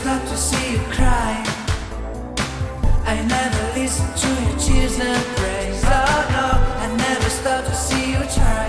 stop to see you cry. I never listen to your tears and praise. Oh no, I never stop to see you try.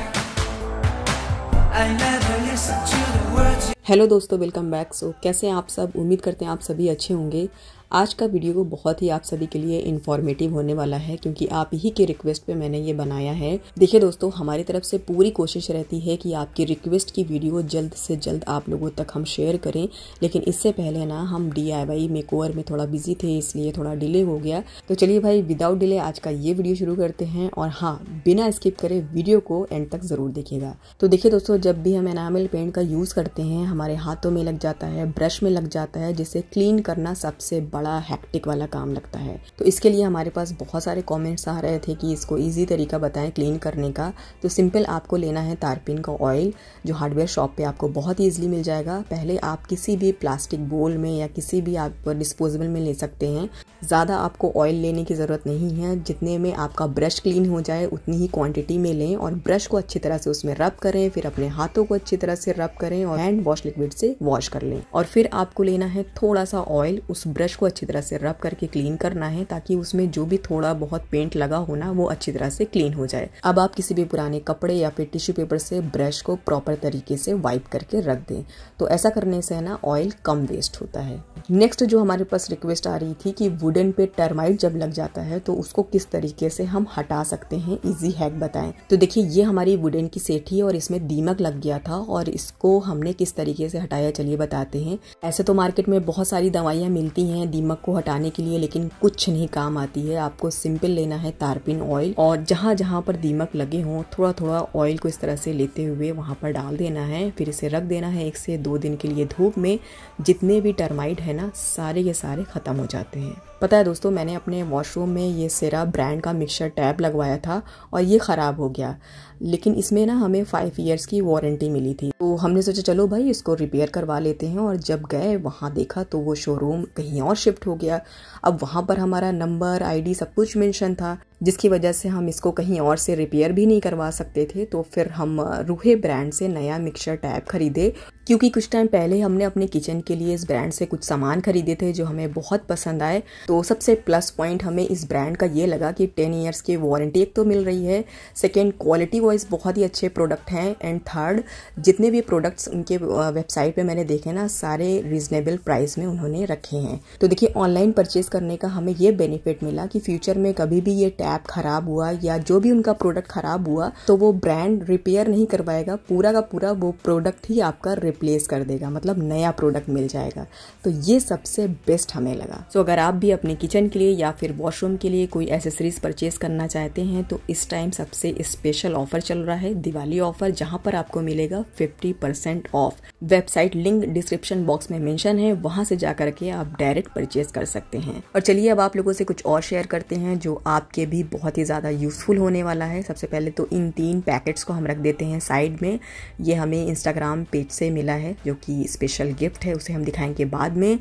I never listen to the words. Hello दोस्तों welcome back so कैसे हैं आप सब उम्मीद करते हैं आप सभी अच्छे होंगे आज का वीडियो बहुत ही आप सभी के लिए इन्फॉर्मेटिव होने वाला है क्योंकि आप ही के रिक्वेस्ट पे मैंने ये बनाया है देखिए दोस्तों हमारी तरफ से पूरी कोशिश रहती है कि आपकी रिक्वेस्ट की वीडियो जल्द से जल्द आप लोगों तक हम शेयर करें लेकिन इससे पहले ना हम डी आई वाई मेकोवर में थोड़ा बिजी थे इसलिए थोड़ा डिले हो गया तो चलिए भाई विदाउट डिले आज का ये वीडियो शुरू करते हैं और हाँ बिना स्किप करे वीडियो को एंड तक जरूर देखेगा तो देखिये दोस्तों जब भी हम एनामिल पेंट का यूज करते हैं हमारे हाथों में लग जाता है ब्रश में लग जाता है जिसे क्लीन करना सबसे बड़ा बड़ा हैक्टिक वाला काम लगता है तो इसके लिए हमारे पास बहुत सारे कमेंट्स आ रहे थे कि इसको इजी तरीका बताएं क्लीन करने का तो सिंपल आपको लेना है तारपिन का ऑयल जो हार्डवेयर शॉप पे आपको बहुत ही ईजिली मिल जाएगा पहले आप किसी भी प्लास्टिक बोल में या किसी भी आप डिस्पोजेबल में ले सकते हैं ज़्यादा आपको ऑयल लेने की ज़रूरत नहीं है जितने में आपका ब्रश क्लीन हो जाए उतनी ही क्वांटिटी में लें और ब्रश को अच्छी तरह से उसमें रब करें फिर अपने हाथों को अच्छी तरह से रब करें और हैंड वॉश लिक्विड से वॉश कर लें और फिर आपको लेना है थोड़ा सा ऑयल उस ब्रश को अच्छी तरह से रब करके क्लीन करना है ताकि उसमें जो भी थोड़ा बहुत पेंट लगा हो ना वो अच्छी तरह से क्लीन हो जाए अब आप किसी भी पुराने कपड़े या फिर टिश्यू पेपर से ब्रश को प्रॉपर तरीके से वाइप करके रख दें तो ऐसा करने से है ना ऑयल कम वेस्ट होता है नेक्स्ट जो हमारे पास रिक्वेस्ट आ रही थी कि वुडन पे टर्माइट जब लग जाता है तो उसको किस तरीके से हम हटा सकते हैं इजी हैक बताएं तो देखिए ये हमारी वुडन की सेठी और इसमें दीमक लग गया था और इसको हमने किस तरीके से हटाया चलिए बताते हैं ऐसे तो मार्केट में बहुत सारी दवाइयां मिलती हैं दीमक को हटाने के लिए लेकिन कुछ नहीं काम आती है आपको सिंपल लेना है तारपिन ऑयल और जहाँ जहाँ पर दीमक लगे हों थोड़ा थोड़ा ऑयल को इस तरह से लेते हुए वहाँ पर डाल देना है फिर इसे रख देना है एक से दो दिन के लिए धूप में जितने भी टर्माइट है ना सारे के सारे ख़त्म हो जाते हैं पता है दोस्तों मैंने अपने वॉशरूम में ये सेरा ब्रांड का मिक्सर टैब लगवाया था और ये ख़राब हो गया लेकिन इसमें ना हमें फ़ाइव ईयर्स की वारंटी मिली थी तो हमने सोचा चलो भाई इसको रिपेयर करवा लेते हैं और जब गए वहाँ देखा तो वो शोरूम कहीं और शिफ्ट हो गया अब वहाँ पर हमारा नंबर आईडी सब कुछ मेंशन था जिसकी वजह से हम इसको कहीं और से रिपेयर भी नहीं करवा सकते थे तो फिर हम रूहे ब्रांड से नया मिक्सर टैप खरीदे क्योंकि कुछ टाइम पहले हमने अपने किचन के लिए इस ब्रांड से कुछ सामान खरीदे थे जो हमें बहुत पसंद आए तो सबसे प्लस पॉइंट हमें इस ब्रांड का ये लगा कि टेन ईयर्स की वारंटी एक तो मिल रही है सेकेंड क्वालिटी वाइज बहुत ही अच्छे प्रोडक्ट हैं एंड थर्ड जितने भी प्रोडक्ट्स उनके वेबसाइट पर मैंने देखे ना सारे रिजनेबल प्राइस में उन्होंने रखे हैं तो देखिए ऑनलाइन परचेज करने का हमें ये बेनिफिट मिला कि फ्यूचर में कभी भी ये टैब ऐप खराब हुआ या जो भी उनका प्रोडक्ट खराब हुआ तो वो ब्रांड रिपेयर नहीं करवाएगा पूरा का पूरा वो प्रोडक्ट ही आपका रिप्लेस कर देगा मतलब नया प्रोडक्ट मिल जाएगा तो ये सबसे बेस्ट हमें लगा तो अगर आप भी अपने किचन के लिए या फिर वॉशरूम के लिए कोई एसेसरीज परचेज करना चाहते हैं तो इस टाइम सबसे स्पेशल ऑफर चल रहा है दिवाली ऑफर जहाँ पर आपको मिलेगा fifty percent off website link description box में मेंशन है वहां से जा के आप डायरेक्ट परचेज कर सकते हैं और चलिए अब आप लोगों से कुछ और शेयर करते हैं जो आपके भी भी बहुत ही ज़्यादा यूज़फुल होने वाला है सबसे पहले तो इन तीन पैकेट्स को हम रख देते हैं साइड में ये हमें इंस्टाग्राम पेज से मिला है जो कि स्पेशल गिफ्ट है उसे हम दिखाएंगे बाद में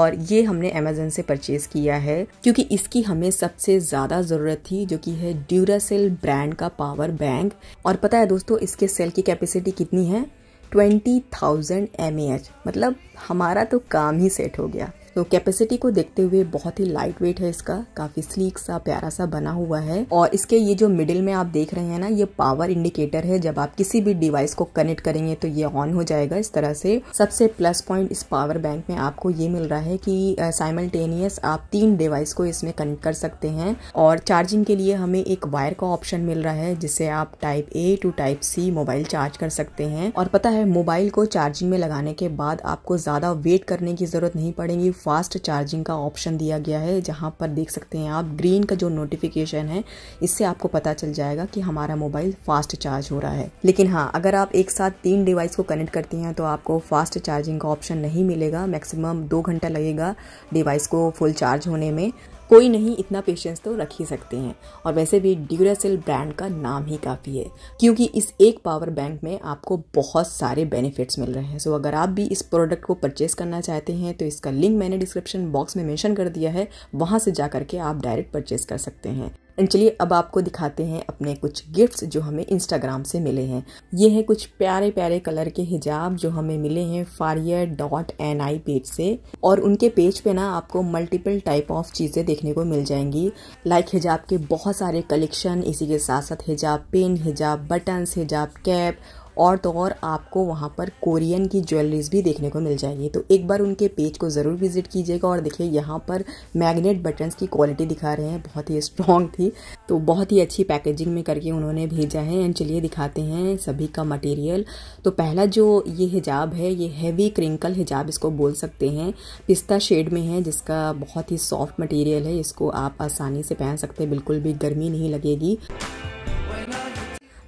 और ये हमने अमेजोन से परचेज़ किया है क्योंकि इसकी हमें सबसे ज़्यादा ज़रूरत थी जो कि है ड्यूरासेल ब्रांड का पावर बैंक और पता है दोस्तों इसके सेल की कैपेसिटी कितनी है ट्वेंटी थाउजेंड एम मतलब हमारा तो काम ही सेट हो गया तो कैपेसिटी को देखते हुए बहुत ही लाइट वेट है इसका काफी स्लीक सा प्यारा सा बना हुआ है और इसके ये जो मिडिल में आप देख रहे हैं ना ये पावर इंडिकेटर है जब आप किसी भी डिवाइस को कनेक्ट करेंगे तो ये ऑन हो जाएगा इस तरह से सबसे प्लस पॉइंट इस पावर बैंक में आपको ये मिल रहा है कि साइमल्टेनियस आप तीन डिवाइस को इसमें कनेक्ट कर सकते हैं और चार्जिंग के लिए हमें एक वायर का ऑप्शन मिल रहा है जिससे आप type A to type C mobile charge कर सकते हैं और पता है मोबाइल को चार्जिंग में लगाने के बाद आपको ज्यादा वेट करने की जरूरत नहीं पड़ेगी फास्ट चार्जिंग का ऑप्शन दिया गया है जहाँ पर देख सकते हैं आप ग्रीन का जो नोटिफिकेशन है इससे आपको पता चल जाएगा कि हमारा मोबाइल फास्ट चार्ज हो रहा है लेकिन हाँ अगर आप एक साथ तीन डिवाइस को कनेक्ट करती हैं तो आपको फास्ट चार्जिंग का ऑप्शन नहीं मिलेगा मैक्सिमम दो घंटा लगेगा डिवाइस को फुल चार्ज होने में कोई नहीं इतना पेशेंस तो रख ही सकते हैं और वैसे भी ड्यूरासेल ब्रांड का नाम ही काफ़ी है क्योंकि इस एक पावर बैंक में आपको बहुत सारे बेनिफिट्स मिल रहे हैं सो अगर आप भी इस प्रोडक्ट को परचेस करना चाहते हैं तो इसका लिंक मैंने डिस्क्रिप्शन बॉक्स में मेंशन कर दिया है वहाँ से जा करके आप डायरेक्ट परचेस कर सकते हैं एंड चलिए अब आपको दिखाते हैं अपने कुछ गिफ्ट्स जो हमें इंस्टाग्राम से मिले हैं ये हैं कुछ प्यारे प्यारे कलर के हिजाब जो हमें मिले हैं फारियर डॉट एन आई पेज से और उनके पेज पे ना आपको मल्टीपल टाइप ऑफ चीज़ें देखने को मिल जाएंगी लाइक हिजाब के बहुत सारे कलेक्शन इसी के साथ साथ हिजाब पिन हिजाब बटन्स हिजाब कैप और तो और आपको वहाँ पर कोरियन की ज्वेलरीज भी देखने को मिल जाएगी तो एक बार उनके पेज को ज़रूर विजिट कीजिएगा और देखिए यहाँ पर मैग्नेट बटन्स की क्वालिटी दिखा रहे हैं बहुत ही स्ट्रॉन्ग थी तो बहुत ही अच्छी पैकेजिंग में करके उन्होंने भेजा है एंड चलिए दिखाते हैं सभी का मटेरियल तो पहला जो ये हिजाब है ये हैवी क्रिंकल हिजाब इसको बोल सकते हैं पिस्ता शेड में है जिसका बहुत ही सॉफ्ट मटेरियल है इसको आप आसानी से पहन सकते हैं बिल्कुल भी गर्मी नहीं लगेगी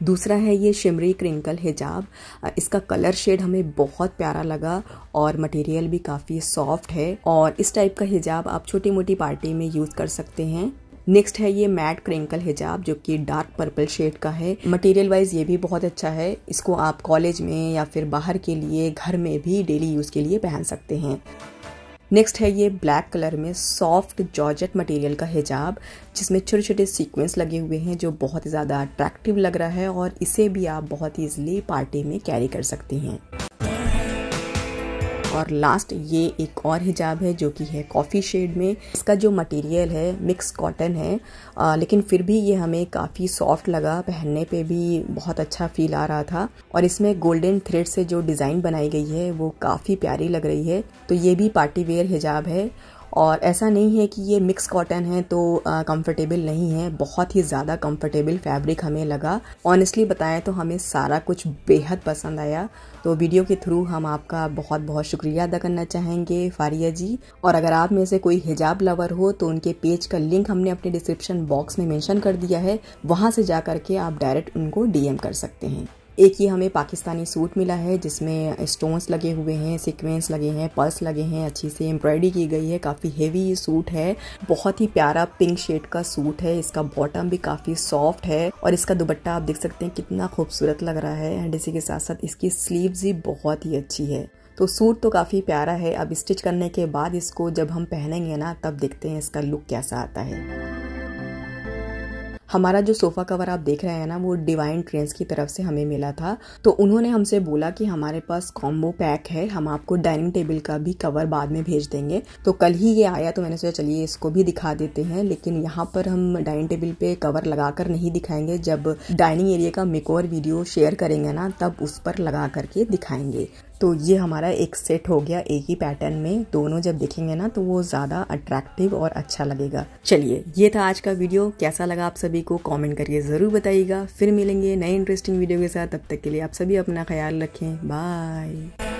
दूसरा है ये शिमरी क्रिंकल हिजाब इसका कलर शेड हमें बहुत प्यारा लगा और मटेरियल भी काफ़ी सॉफ्ट है और इस टाइप का हिजाब आप छोटी मोटी पार्टी में यूज़ कर सकते हैं नेक्स्ट है ये मैट क्रिंकल हिजाब जो कि डार्क पर्पल शेड का है मटेरियल वाइज ये भी बहुत अच्छा है इसको आप कॉलेज में या फिर बाहर के लिए घर में भी डेली यूज़ के लिए पहन सकते हैं नेक्स्ट है ये ब्लैक कलर में सॉफ्ट जॉर्जेट मटेरियल का हिजाब जिसमें छोटे छोटे सीक्वेंस लगे हुए हैं जो बहुत ही ज़्यादा अट्रैक्टिव लग रहा है और इसे भी आप बहुत ईजिली पार्टी में कैरी कर सकती हैं और लास्ट ये एक और हिजाब है जो कि है कॉफ़ी शेड में इसका जो मटेरियल है मिक्स कॉटन है आ, लेकिन फिर भी ये हमें काफ़ी सॉफ्ट लगा पहनने पे भी बहुत अच्छा फील आ रहा था और इसमें गोल्डन थ्रेड से जो डिज़ाइन बनाई गई है वो काफ़ी प्यारी लग रही है तो ये भी पार्टी वेयर हिजाब है और ऐसा नहीं है कि ये मिक्स कॉटन है तो कंफर्टेबल नहीं है बहुत ही ज़्यादा कंफर्टेबल फैब्रिक हमें लगा ऑनेस्टली बताएं तो हमें सारा कुछ बेहद पसंद आया तो वीडियो के थ्रू हम आपका बहुत बहुत शुक्रिया अदा करना चाहेंगे फारिया जी और अगर आप में से कोई हिजाब लवर हो तो उनके पेज का लिंक हमने अपने डिस्क्रिप्शन बॉक्स में मैंशन कर दिया है वहाँ से जा करके आप डायरेक्ट उनको डीएम कर सकते हैं एक ये हमें पाकिस्तानी सूट मिला है जिसमें स्टोन्स लगे हुए हैं सिक्वेंस लगे हैं पर्स लगे हैं अच्छी से एम्ब्रॉयडरी की गई है काफ़ी हेवी ये सूट है बहुत ही प्यारा पिंक शेड का सूट है इसका बॉटम भी काफ़ी सॉफ्ट है और इसका दुपट्टा आप देख सकते हैं कितना खूबसूरत लग रहा है एंड इसी के साथ साथ इसकी स्लीव्स भी बहुत ही अच्छी है तो सूट तो काफ़ी प्यारा है अब स्टिच करने के बाद इसको जब हम पहनेंगे ना तब देखते हैं इसका लुक कैसा आता है हमारा जो सोफ़ा कवर आप देख रहे हैं ना वो डिवाइन ट्रेंस की तरफ से हमें मिला था तो उन्होंने हमसे बोला कि हमारे पास कॉम्बो पैक है हम आपको डाइनिंग टेबल का भी कवर बाद में भेज देंगे तो कल ही ये आया तो मैंने सोचा चलिए इसको भी दिखा देते हैं लेकिन यहाँ पर हम डाइनिंग टेबल पे कवर लगाकर नहीं दिखाएंगे जब डाइनिंग एरिया का मेकओवर वीडियो शेयर करेंगे ना तब उस पर लगा करके दिखाएंगे तो ये हमारा एक सेट हो गया एक ही पैटर्न में दोनों जब देखेंगे ना तो वो ज़्यादा अट्रैक्टिव और अच्छा लगेगा चलिए ये था आज का वीडियो कैसा लगा आप सभी को कमेंट करके ज़रूर बताइएगा फिर मिलेंगे नए इंटरेस्टिंग वीडियो के साथ तब तक के लिए आप सभी अपना ख्याल रखें बाय